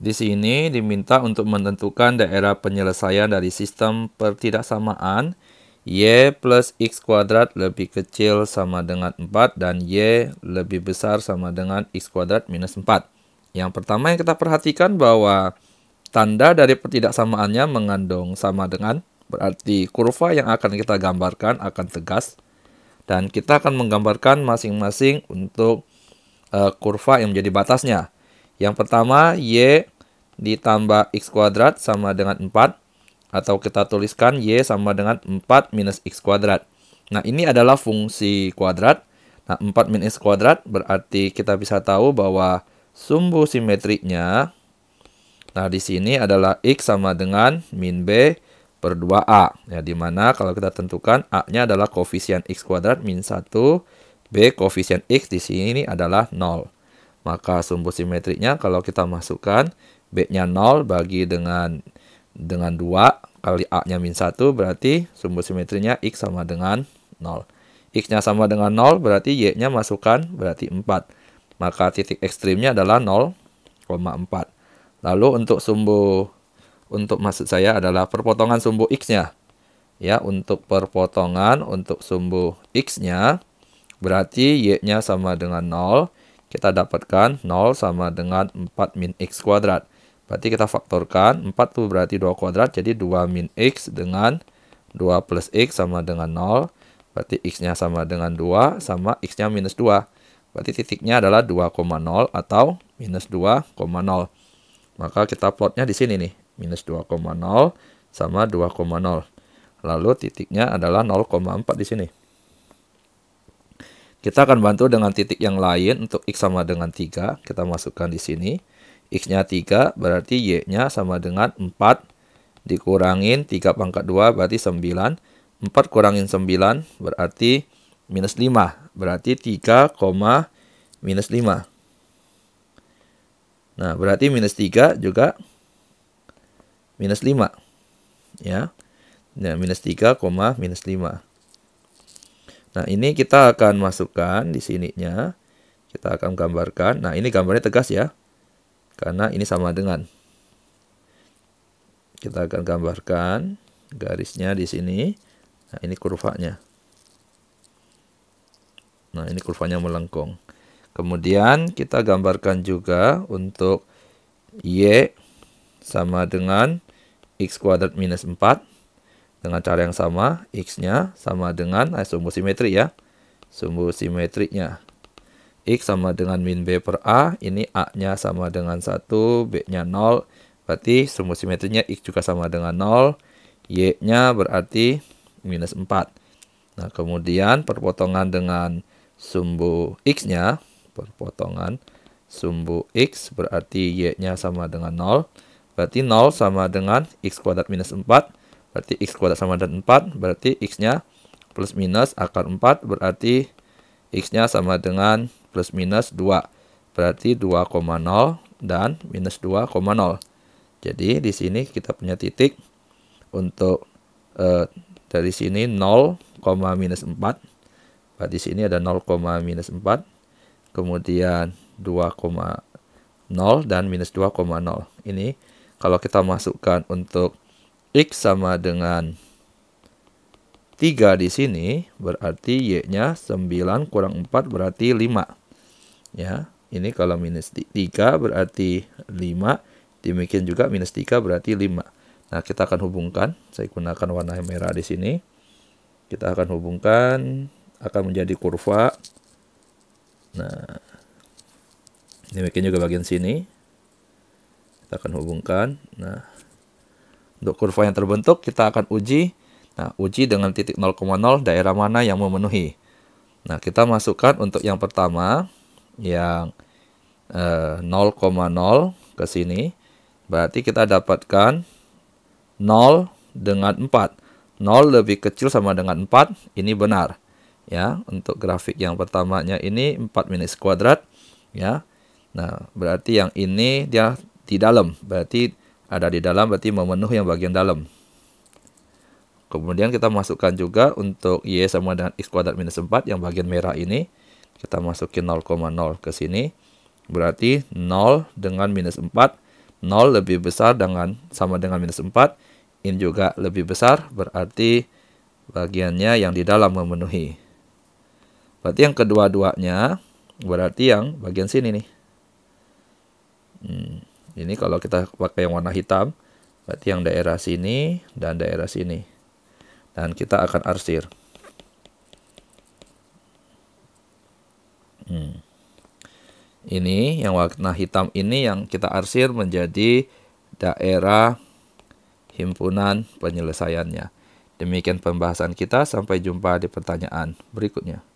Di sini diminta untuk menentukan daerah penyelesaian dari sistem pertidaksamaan Y plus X kuadrat lebih kecil sama dengan 4 dan Y lebih besar sama dengan X kuadrat minus 4. Yang pertama yang kita perhatikan bahwa tanda dari pertidaksamaannya mengandung sama dengan berarti kurva yang akan kita gambarkan akan tegas dan kita akan menggambarkan masing-masing untuk uh, kurva yang menjadi batasnya. Yang pertama, Y ditambah X kuadrat sama dengan 4. Atau kita tuliskan Y sama dengan 4 minus X kuadrat. Nah, ini adalah fungsi kuadrat. Nah, 4 minus X kuadrat berarti kita bisa tahu bahwa sumbu simetriknya. Nah, di sini adalah X sama dengan min B per 2A. Ya, dimana kalau kita tentukan A-nya adalah koefisien X kuadrat min 1. B koefisien X di sini adalah 0. Maka sumbu simetriknya kalau kita masukkan B-nya 0 bagi dengan dengan 2 kali A-nya min 1 berarti sumbu simetrinya X sama dengan 0. X-nya sama dengan 0 berarti Y-nya masukkan berarti 4. Maka titik ekstrimnya adalah 0,4. Lalu untuk sumbu untuk maksud saya adalah perpotongan sumbu x-nya. Ya, untuk perpotongan untuk sumbu x-nya berarti y-nya sama dengan 0, kita dapatkan 0 sama dengan 4 min x kuadrat. Berarti kita faktorkan 4 itu berarti 2 kuadrat jadi 2 min x dengan 2 plus x sama dengan 0. Berarti x-nya sama dengan 2 sama x-nya minus 2. Berarti titiknya adalah 2,0 atau minus 2,0. Maka kita plotnya di sini nih. Minus 2,0 sama 2,0. Lalu titiknya adalah 0,4 di sini. Kita akan bantu dengan titik yang lain untuk X sama dengan 3. Kita masukkan di sini. X-nya 3 berarti Y-nya sama dengan 4 dikurangin 3 pangkat 2 berarti 9. 4 kurangin 9 berarti minus 5. Berarti 3, minus 5. Nah, berarti minus 3 juga minus 5. Ya. Nah, minus 3, minus 5. Nah, ini kita akan masukkan di sininya. Kita akan gambarkan. Nah, ini gambarnya tegas ya. Karena ini sama dengan. Kita akan gambarkan garisnya di sini. Nah, ini kurvanya. Nah, ini kurvanya melengkung. Kemudian kita gambarkan juga untuk Y sama dengan X kuadrat minus 4 dengan cara yang sama, X-nya sama dengan eh, sumbu simetri ya. Sumbu simetriknya. X sama dengan min B per A. Ini A-nya sama dengan 1, B-nya 0. Berarti sumbu simetrinya X juga sama dengan 0. Y-nya berarti minus 4. Nah, kemudian perpotongan dengan sumbu X-nya, perpotongan sumbu X berarti Y-nya sama dengan 0. Berarti 0 sama dengan X kuadrat minus 4 berarti x kuadrat sama dengan 4 berarti x-nya plus minus akar 4 berarti x-nya sama dengan plus minus 2 berarti 2,0 dan minus 2,0 jadi di sini kita punya titik untuk eh, dari sini 0, minus 4 berarti sini ada 0, minus 4 kemudian 2,0 dan minus 2,0 ini kalau kita masukkan untuk X sama dengan 3 di sini berarti Y-nya 9 kurang 4 berarti 5. Ya, ini kalau minus 3 berarti 5. Demikian juga minus 3 berarti 5. Nah, kita akan hubungkan. Saya gunakan warna merah di sini. Kita akan hubungkan. Akan menjadi kurva. Nah, demikian juga bagian sini. Kita akan hubungkan. Nah, untuk kurva yang terbentuk kita akan uji. Nah, uji dengan titik 0,0 daerah mana yang memenuhi. Nah, kita masukkan untuk yang pertama yang 0,0 eh, ke sini. Berarti kita dapatkan 0 dengan 4. 0 lebih kecil sama dengan 4, ini benar. Ya, untuk grafik yang pertamanya ini 4 minus kuadrat, ya. Nah, berarti yang ini dia di dalam, berarti ada di dalam berarti memenuhi yang bagian dalam. Kemudian kita masukkan juga untuk Y sama dengan X kuadrat minus 4 yang bagian merah ini. Kita masukin 0,0 ke sini. Berarti 0 dengan minus 4. 0 lebih besar dengan sama dengan minus 4. Ini juga lebih besar berarti bagiannya yang di dalam memenuhi. Berarti yang kedua-duanya berarti yang bagian sini nih. Hmm. Ini kalau kita pakai yang warna hitam, berarti yang daerah sini dan daerah sini. Dan kita akan arsir. Hmm. Ini yang warna hitam ini yang kita arsir menjadi daerah himpunan penyelesaiannya. Demikian pembahasan kita, sampai jumpa di pertanyaan berikutnya.